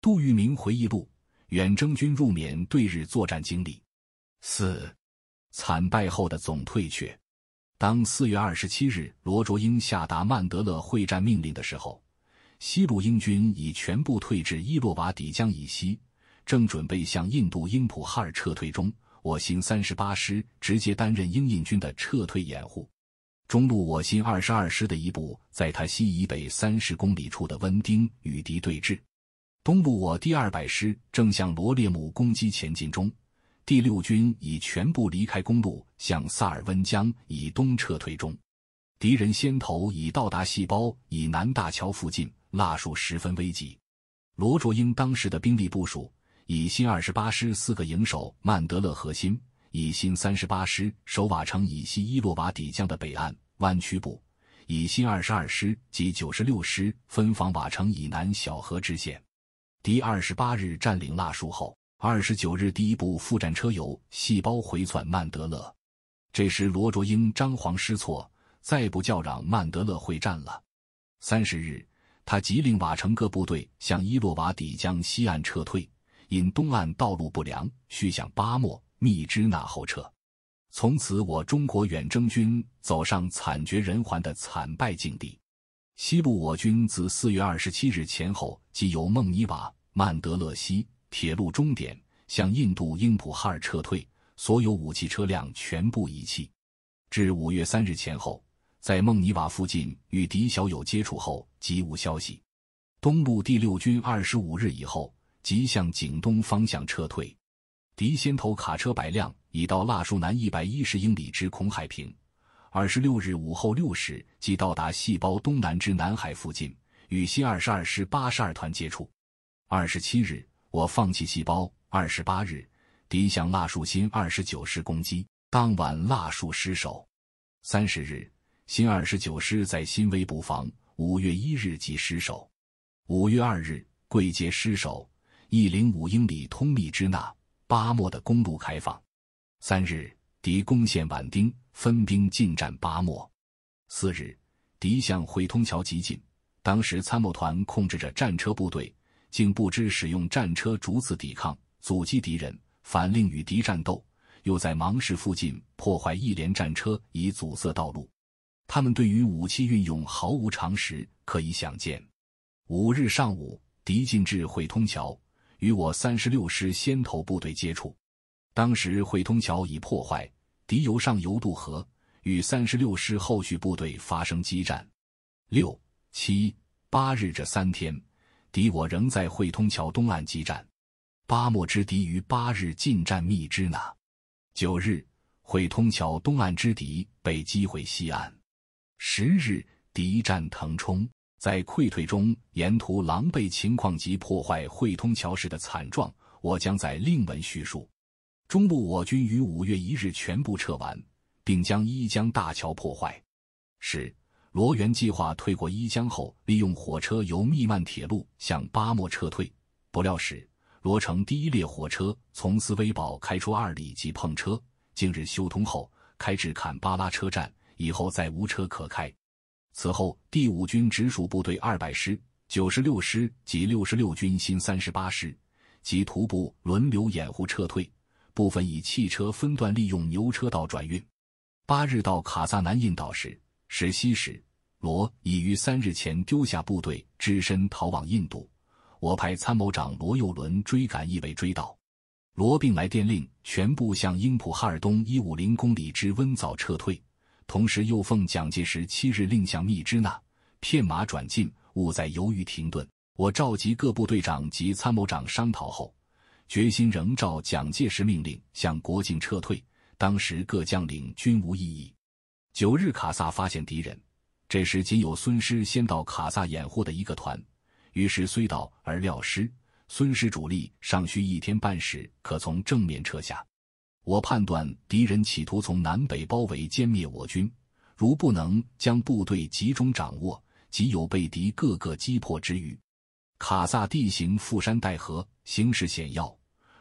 杜聿明回忆录：远征军入缅对日作战经历。四，惨败后的总退却。当四月二十七日罗卓英下达曼德勒会战命令的时候，西路英军已全部退至伊洛瓦底江以西，正准备向印度英普哈尔撤退中。我新三十八师直接担任英印军的撤退掩护，中路我新二十二师的一部在他西以北三十公里处的温丁与敌对峙。东路我第二百师正向罗列姆攻击前进中，第六军已全部离开公路，向萨尔温江以东撤退中，敌人先头已到达细胞以南大桥附近，蜡树十分危急。罗卓英当时的兵力部署：以新二十八师四个营守曼德勒核心，以新三十八师守瓦城以西伊洛瓦底江的北岸弯曲部，以新二十二师及九十六师分防瓦城以南小河支线。第二十八日占领腊戍后，二十九日，第一部复战车由细胞回窜曼德勒。这时罗卓英张皇失措，再不叫嚷曼德勒会战了。三十日，他急令瓦城各部队向伊洛瓦底江西岸撤退，因东岸道路不良，需向巴莫密支那后撤。从此，我中国远征军走上惨绝人寰的惨败境地。西部我军自四月二十七日前后即由孟尼瓦曼德勒西铁路终点向印度英普哈尔撤退，所有武器车辆全部遗弃。至五月三日前后，在孟尼瓦附近与敌小友接触后即无消息。东路第六军二十五日以后即向景东方向撤退，敌先头卡车百辆已到腊戍南一百一十英里之孔海平。二十六日午后六时即到达细胞东南至南海附近，与新二十二师八十二团接触。二十七日我放弃细胞。二十八日敌向蜡树新二十九师攻击，当晚蜡树失守。三十日新二十九师在新围布防，五月一日即失守。五月二日桂街失守，一零五英里通密支那巴莫的公路开放。三日敌攻陷宛丁。分兵进占八莫，次日，敌向汇通桥急进。当时参谋团控制着战车部队，竟不知使用战车逐次抵抗阻击敌人，反令与敌战斗。又在芒市附近破坏一连战车，以阻塞道路。他们对于武器运用毫无常识，可以想见。五日上午，敌进至汇通桥，与我三十六师先头部队接触。当时汇通桥已破坏。敌由上游渡河，与三十六师后续部队发生激战。六、七、八日这三天，敌我仍在汇通桥东岸激战。八莫之敌于八日进占密支那。九日，汇通桥东岸之敌被击毁西岸。十日，敌战腾冲，在溃退中沿途狼狈情况及破坏汇通桥时的惨状，我将在另文叙述。中部我军于五月一日全部撤完，并将伊江大桥破坏。是罗援计划退过伊江后，利用火车由密曼铁路向巴莫撤退。不料是罗城第一列火车从斯威堡开出二里即碰车，今日修通后开至坎巴拉车站，以后再无车可开。此后，第五军直属部队二百师、九十六师及六十六军新三十八师及徒步轮流掩护撤退。部分以汽车分段利用牛车道转运。八日到卡萨南印岛时，十七时。罗已于三日前丢下部队，只身逃往印度。我派参谋长罗佑伦追赶，亦被追到。罗并来电令全部向英普哈尔东一五零公里之温早撤退，同时又奉蒋介石七日令向密支那片马转进，勿再犹豫停顿。我召集各部队长及参谋长商讨后。决心仍照蒋介石命令向国境撤退。当时各将领均无异议。九日卡萨发现敌人，这时仅有孙师先到卡萨掩护的一个团，于是虽到而料失。孙师主力尚需一天半时可从正面撤下。我判断敌人企图从南北包围歼灭我军，如不能将部队集中掌握，即有被敌各个击破之虞。卡萨地形负山带河，形势险要。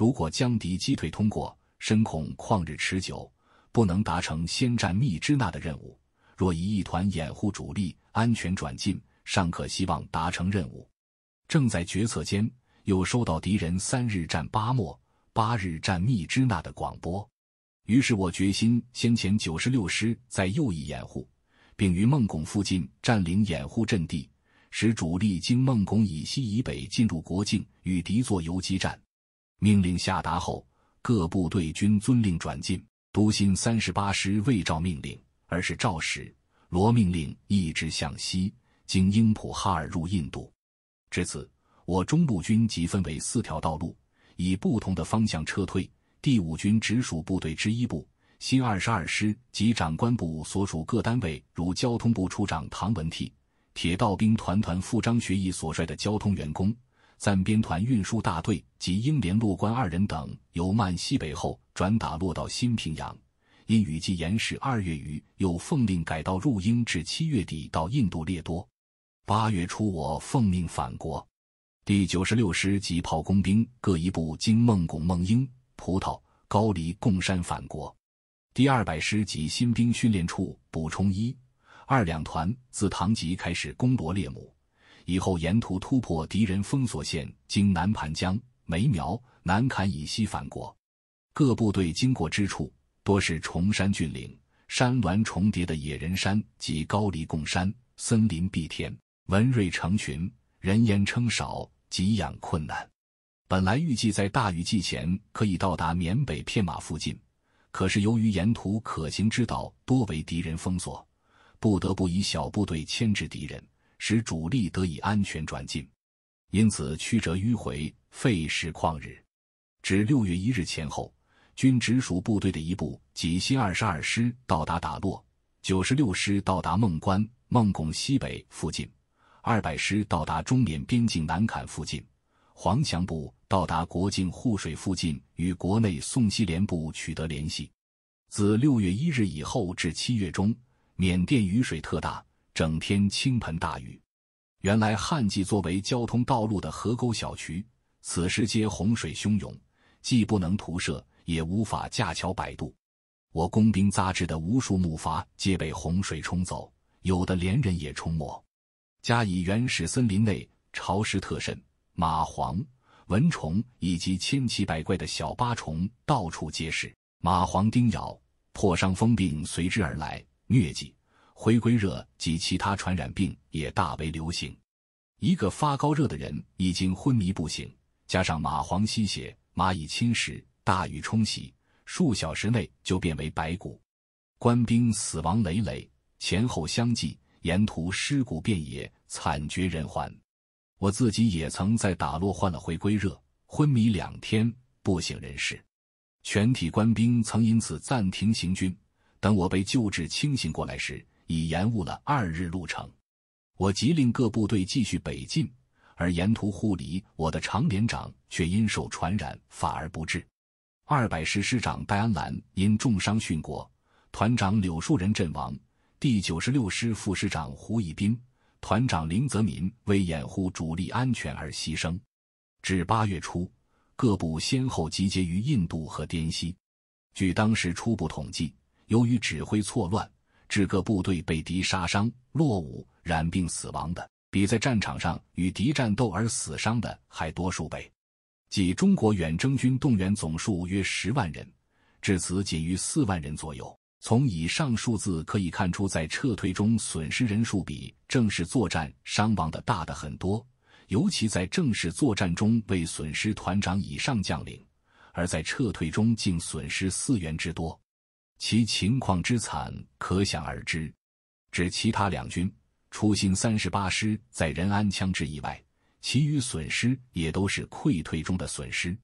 如果将敌击退通过，深恐旷日持久，不能达成先占密支那的任务。若以一团掩护主力安全转进，尚可希望达成任务。正在决策间，又收到敌人三日占巴莫、八日占密支那的广播。于是我决心先遣九十六师在右翼掩护，并于孟拱附近占领掩护阵地，使主力经孟拱以西以北进入国境，与敌作游击战。命令下达后，各部队均遵令转进。督新三十八师未照命令，而是照使罗命令，一直向西，经英普哈尔入印度。至此，我中路军即分为四条道路，以不同的方向撤退。第五军直属部队之一部，新二十二师及长官部所属各单位，如交通部处长唐文替、铁道兵团团副张学义所率的交通员工。暂编团运输大队及英联络官二人等由曼西北后转打落到新平阳，因雨季延时二月余，又奉令改道入英，至七月底到印度列多。八月初我奉命返国。第九十六师及炮工兵各一部经孟拱、孟英、葡萄、高黎贡山返国。第二百师及新兵训练处补充一、二两团自唐吉开始攻罗列姆。以后沿途突破敌人封锁线，经南盘江、梅苗、南坎以西返国。各部队经过之处，多是崇山峻岭、山峦重叠的野人山及高黎贡山，森林蔽天，蚊瑞成群，人烟称少，给养困难。本来预计在大雨季前可以到达缅北片马附近，可是由于沿途可行之道多为敌人封锁，不得不以小部队牵制敌人。使主力得以安全转进，因此曲折迂回，费时旷日，至六月一日前后，军直属部队的一部即新二十二师到达打洛，九十六师到达孟关、孟拱西北附近，二百师到达中缅边境南坎附近，黄强部到达国境护水附近，与国内宋希濂部取得联系。自六月一日以后至七月中，缅甸雨水特大。整天倾盆大雨，原来旱季作为交通道路的河沟小渠，此时皆洪水汹涌，既不能徒涉，也无法架桥摆渡。我工兵扎制的无数木筏皆被洪水冲走，有的连人也冲没。加以原始森林内潮湿特甚，蚂蟥、蚊虫以及千奇百怪的小八虫到处皆是，蚂蟥叮咬、破伤风病随之而来，疟疾。回归热及其他传染病也大为流行。一个发高热的人已经昏迷不醒，加上蚂蟥吸血、蚂蚁侵蚀、大雨冲洗，数小时内就变为白骨。官兵死亡累累，前后相继，沿途尸骨遍野，惨绝人寰。我自己也曾在打洛患了回归热，昏迷两天不省人事。全体官兵曾因此暂停行军。等我被救治清醒过来时，已延误了二日路程，我即令各部队继续北进，而沿途护理我的长连长却因受传染反而不治。二百师师长戴安澜因重伤殉国，团长柳树人阵亡。第九十六师副师长胡一斌、团长林泽民为掩护主力安全而牺牲。至八月初，各部先后集结于印度和滇西。据当时初步统计，由于指挥错乱。致各部队被敌杀伤、落伍、染病死亡的，比在战场上与敌战斗而死伤的还多数倍。即中国远征军动员总数约十万人，至此仅余四万人左右。从以上数字可以看出，在撤退中损失人数比正式作战伤亡的大得很多，尤其在正式作战中被损失团长以上将领，而在撤退中竟损失四员之多。其情况之惨，可想而知。指其他两军，除新三十八师在仁安羌之以外，其余损失也都是溃退中的损失，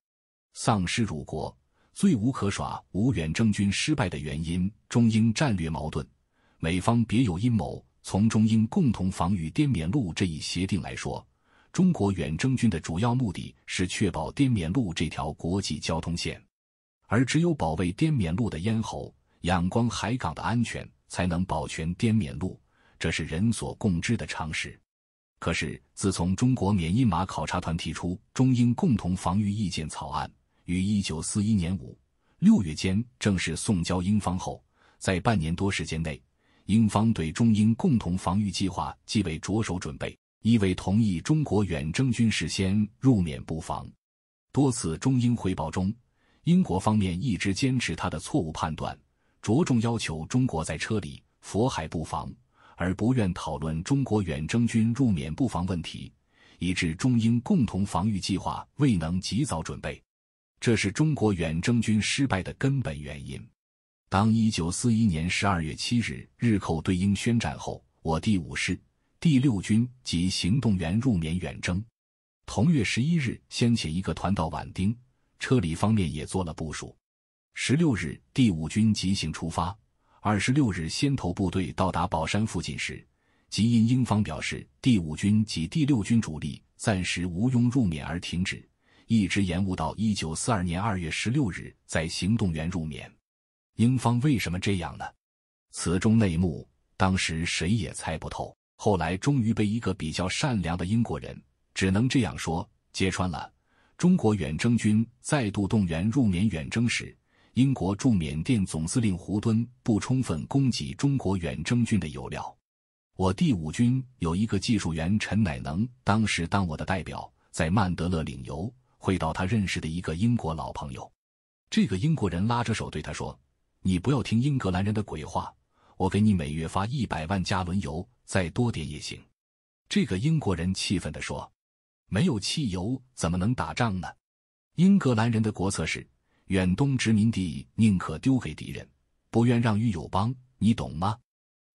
丧失辱国，罪无可耍无远征军失败的原因，中英战略矛盾，美方别有阴谋。从中英共同防御滇缅路这一协定来说，中国远征军的主要目的是确保滇缅路这条国际交通线，而只有保卫滇缅路的咽喉。仰光海港的安全，才能保全滇缅路，这是人所共知的常识。可是，自从中国缅因马考察团提出中英共同防御意见草案，于一九四一年五、六月间正式送交英方后，在半年多时间内，英方对中英共同防御计划既未着手准备，亦未同意中国远征军事先入缅布防。多次中英汇报中，英国方面一直坚持他的错误判断。着重要求中国在车里、佛海布防，而不愿讨论中国远征军入缅布防问题，以致中英共同防御计划未能及早准备，这是中国远征军失败的根本原因。当一九四一年十二月七日日寇对英宣战后，我第五师、第六军及行动员入缅远征。同月十一日，先遣一个团到畹町，车里方面也做了部署。十六日，第五军即行出发。二十六日，先头部队到达宝山附近时，即因英方表示第五军及第六军主力暂时无庸入缅而停止，一直延误到一九四二年二月十六日，在行动员入缅。英方为什么这样呢？此中内幕，当时谁也猜不透。后来终于被一个比较善良的英国人，只能这样说揭穿了：中国远征军再度动员入缅远征时。英国驻缅甸总司令胡敦不充分供给中国远征军的油料。我第五军有一个技术员陈乃能，当时当我的代表，在曼德勒领油，会到他认识的一个英国老朋友。这个英国人拉着手对他说：“你不要听英格兰人的鬼话，我给你每月发一百万加仑油，再多点也行。”这个英国人气愤的说：“没有汽油怎么能打仗呢？”英格兰人的国策是。远东殖民地宁可丢给敌人，不愿让与友邦，你懂吗？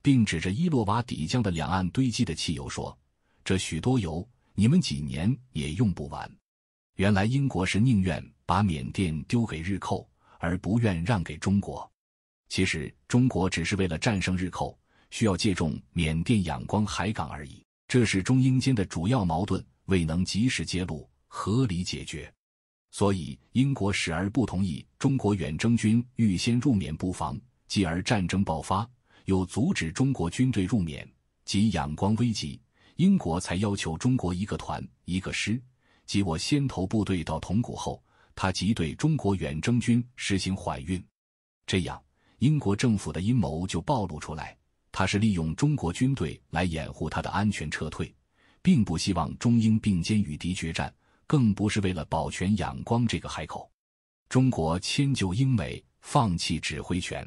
并指着伊洛瓦底江的两岸堆积的汽油说：“这许多油，你们几年也用不完。”原来英国是宁愿把缅甸丢给日寇，而不愿让给中国。其实中国只是为了战胜日寇，需要借重缅甸仰光海港而已。这是中英间的主要矛盾，未能及时揭露，合理解决。所以，英国始而不同意中国远征军预先入缅布防，继而战争爆发，又阻止中国军队入缅及仰光危急，英国才要求中国一个团、一个师，即我先头部队到铜鼓后，他即对中国远征军实行缓运。这样，英国政府的阴谋就暴露出来，他是利用中国军队来掩护他的安全撤退，并不希望中英并肩与敌决战。更不是为了保全仰光这个海口，中国迁就英美，放弃指挥权。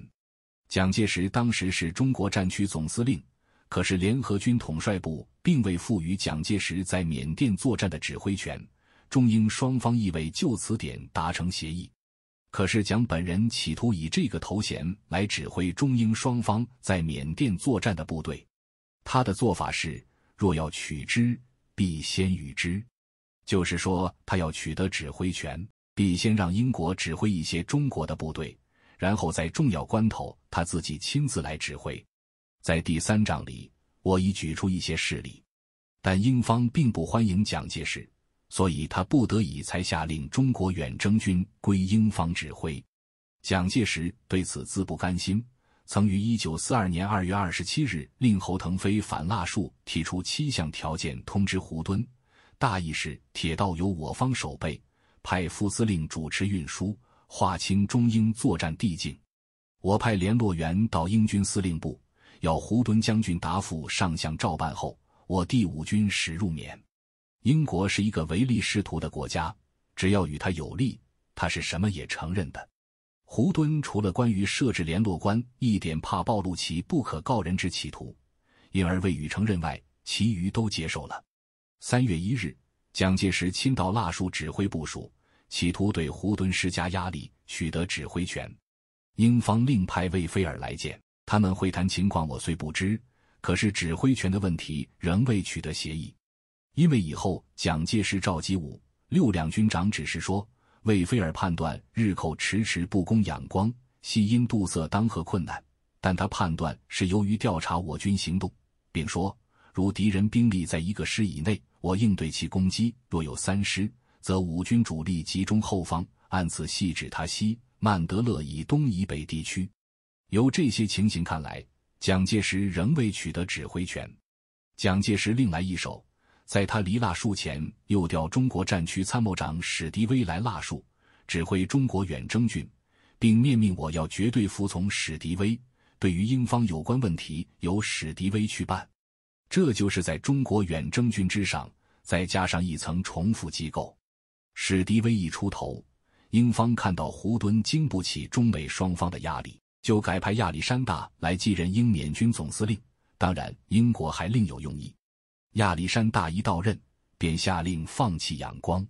蒋介石当时是中国战区总司令，可是联合军统帅部并未赋予蒋介石在缅甸作战的指挥权。中英双方意为就此点达成协议，可是蒋本人企图以这个头衔来指挥中英双方在缅甸作战的部队。他的做法是：若要取之，必先予之。就是说，他要取得指挥权，必先让英国指挥一些中国的部队，然后在重要关头他自己亲自来指挥。在第三章里，我已举出一些事例，但英方并不欢迎蒋介石，所以他不得已才下令中国远征军归英方指挥。蒋介石对此自不甘心，曾于一九四二年二月二十七日令侯腾飞、反腊树提出七项条件通知胡敦。大意是：铁道由我方守备，派副司令主持运输，划清中英作战地境。我派联络员到英军司令部，要胡敦将军答复上相照办后，我第五军驶入缅。英国是一个唯利是图的国家，只要与他有利，他是什么也承认的。胡敦除了关于设置联络官一点怕暴露其不可告人之企图，因而未予承认外，其余都接受了。三月一日，蒋介石亲到蜡树指挥部署，企图对胡敦施加压力，取得指挥权。英方另派魏菲尔来见他们，会谈情况我虽不知，可是指挥权的问题仍未取得协议。因为以后蒋介石召集五、六两军长指示说，魏菲尔判断日寇迟迟不攻仰光，系因肚色当河困难，但他判断是由于调查我军行动，并说如敌人兵力在一个师以内。我应对其攻击，若有三师，则五军主力集中后方，暗自细指他西曼德勒以东以北地区。由这些情形看来，蒋介石仍未取得指挥权。蒋介石另来一手，在他离腊树前，又调中国战区参谋长史迪威来腊树指挥中国远征军，并面命我要绝对服从史迪威，对于英方有关问题，由史迪威去办。这就是在中国远征军之上再加上一层重复机构。史迪威一出头，英方看到胡敦经不起中美双方的压力，就改派亚历山大来继任英缅军总司令。当然，英国还另有用意。亚历山大一到任，便下令放弃仰光。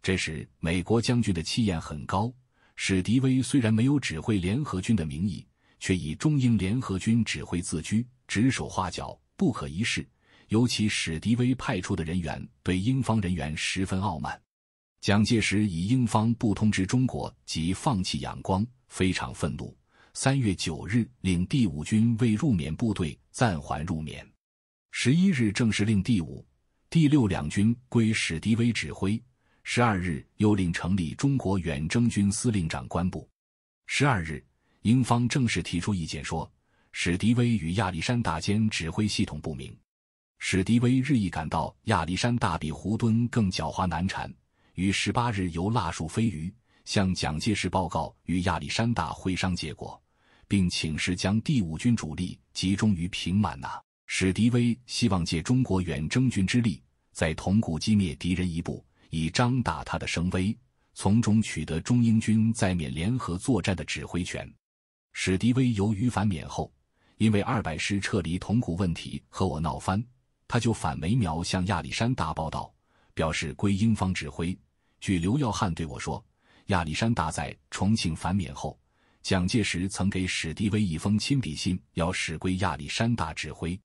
这时，美国将军的气焰很高。史迪威虽然没有指挥联合军的名义，却以中英联合军指挥自居，指手画脚。不可一世，尤其史迪威派出的人员对英方人员十分傲慢。蒋介石以英方不通知中国及放弃仰光，非常愤怒。三月九日，令第五军未入缅部队暂缓入缅。十一日，正式令第五、第六两军归史迪威指挥。十二日，又令成立中国远征军司令长官部。十二日，英方正式提出意见说。史迪威与亚历山大间指挥系统不明，史迪威日益感到亚历山大比胡敦更狡猾难缠。于十八日由蜡树飞鱼向蒋介石报告与亚历山大会商结果，并请示将第五军主力集中于平满那。史迪威希望借中国远征军之力，在铜鼓击灭敌人一部，以张大他的声威，从中取得中英军在缅联合作战的指挥权。史迪威由于反缅后。因为二百师撤离铜鼓问题和我闹翻，他就反梅苗向亚历山大报道，表示归英方指挥。据刘耀汉对我说，亚历山大在重庆反缅后，蒋介石曾给史迪威一封亲笔信，要史归亚历山大指挥。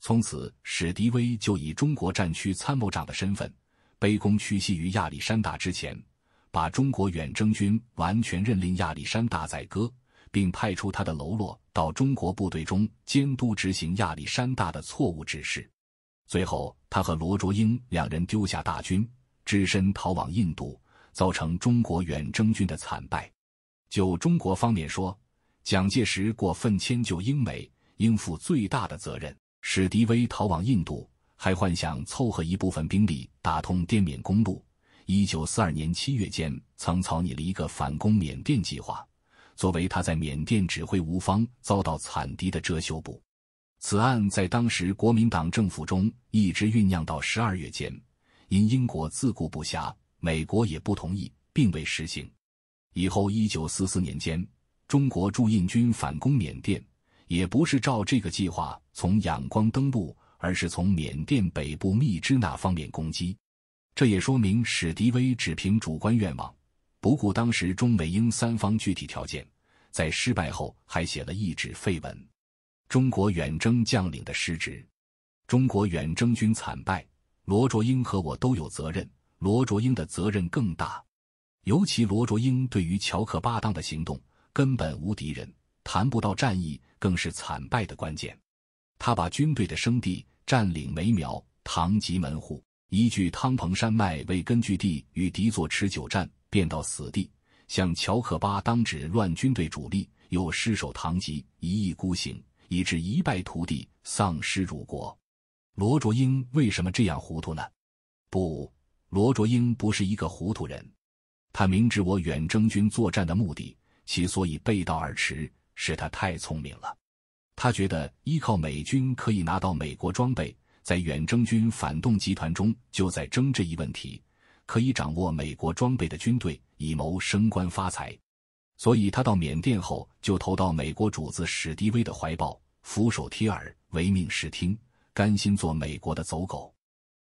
从此，史迪威就以中国战区参谋长的身份卑躬屈膝于亚历山大之前，把中国远征军完全任令亚历山大宰割。并派出他的喽啰到中国部队中监督执行亚历山大的错误指示。最后，他和罗卓英两人丢下大军，只身逃往印度，造成中国远征军的惨败。就中国方面说，蒋介石过分迁就英美，应负最大的责任。史迪威逃往印度，还幻想凑合一部分兵力打通滇缅公路。一九四二年七月间，曾草拟了一个反攻缅甸计划。作为他在缅甸指挥无方、遭到惨敌的遮羞布，此案在当时国民党政府中一直酝酿到十二月间，因英国自顾不暇，美国也不同意，并未实行。以后一九四四年间，中国驻印军反攻缅甸，也不是照这个计划从仰光登陆，而是从缅甸北部密支那方面攻击。这也说明史迪威只凭主观愿望。不顾当时中美英三方具体条件，在失败后还写了一纸废文。中国远征将领的失职，中国远征军惨败，罗卓英和我都有责任，罗卓英的责任更大。尤其罗卓英对于乔克巴当的行动根本无敌人，谈不到战役，更是惨败的关键。他把军队的生地占领梅苗、唐吉门户，依据汤彭山脉为根据地与敌作持久战。便到死地，向乔克巴当指乱军队主力，又失守唐吉，一意孤行，以致一败涂地，丧失辱国。罗卓英为什么这样糊涂呢？不，罗卓英不是一个糊涂人，他明知我远征军作战的目的，其所以背道而驰，是他太聪明了。他觉得依靠美军可以拿到美国装备，在远征军反动集团中就在争这一问题。可以掌握美国装备的军队，以谋升官发财，所以他到缅甸后就投到美国主子史迪威的怀抱，俯首帖耳，唯命是听，甘心做美国的走狗。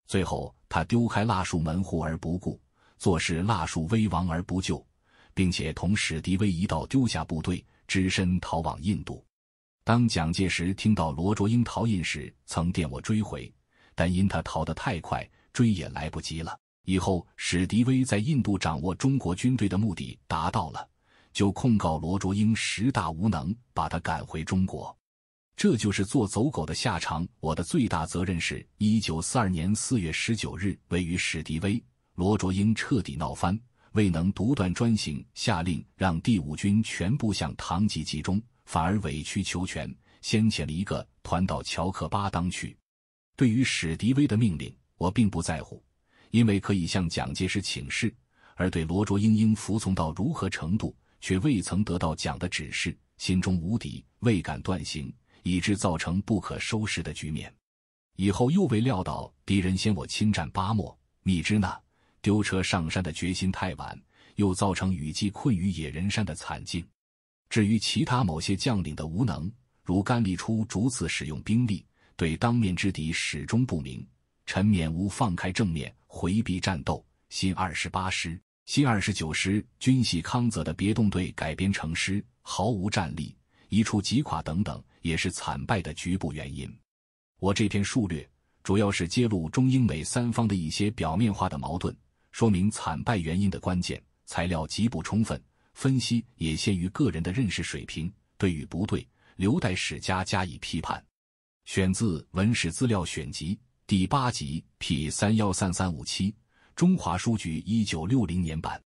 最后，他丢开蜡树门户而不顾，坐视蜡树危亡而不救，并且同史迪威一道丢下部队，只身逃往印度。当蒋介石听到罗卓英逃印时，曾电我追回，但因他逃得太快，追也来不及了。以后，史迪威在印度掌握中国军队的目的达到了，就控告罗卓英十大无能，把他赶回中国。这就是做走狗的下场。我的最大责任是：一九四二年四月十九日，位于史迪威、罗卓英彻底闹翻，未能独断专行，下令让第五军全部向唐吉集中，反而委曲求全，先遣了一个团到乔克巴当去。对于史迪威的命令，我并不在乎。因为可以向蒋介石请示，而对罗卓英应服从到如何程度，却未曾得到蒋的指示，心中无底，未敢断行，以致造成不可收拾的局面。以后又未料到敌人先我侵占巴莫、米芝那，丢车上山的决心太晚，又造成雨季困于野人山的惨境。至于其他某些将领的无能，如甘立初逐次使用兵力，对当面之敌始终不明；陈勉无放开正面。回避战斗，新二十八师、新二十九师均系康泽的别动队改编成师，毫无战力，一触即垮等等，也是惨败的局部原因。我这篇数略，主要是揭露中英美三方的一些表面化的矛盾，说明惨败原因的关键材料极不充分，分析也限于个人的认识水平，对与不对，留待史家加以批判。选自《文史资料选集》。第八集 P 三幺三三五七，中华书局一九六零年版。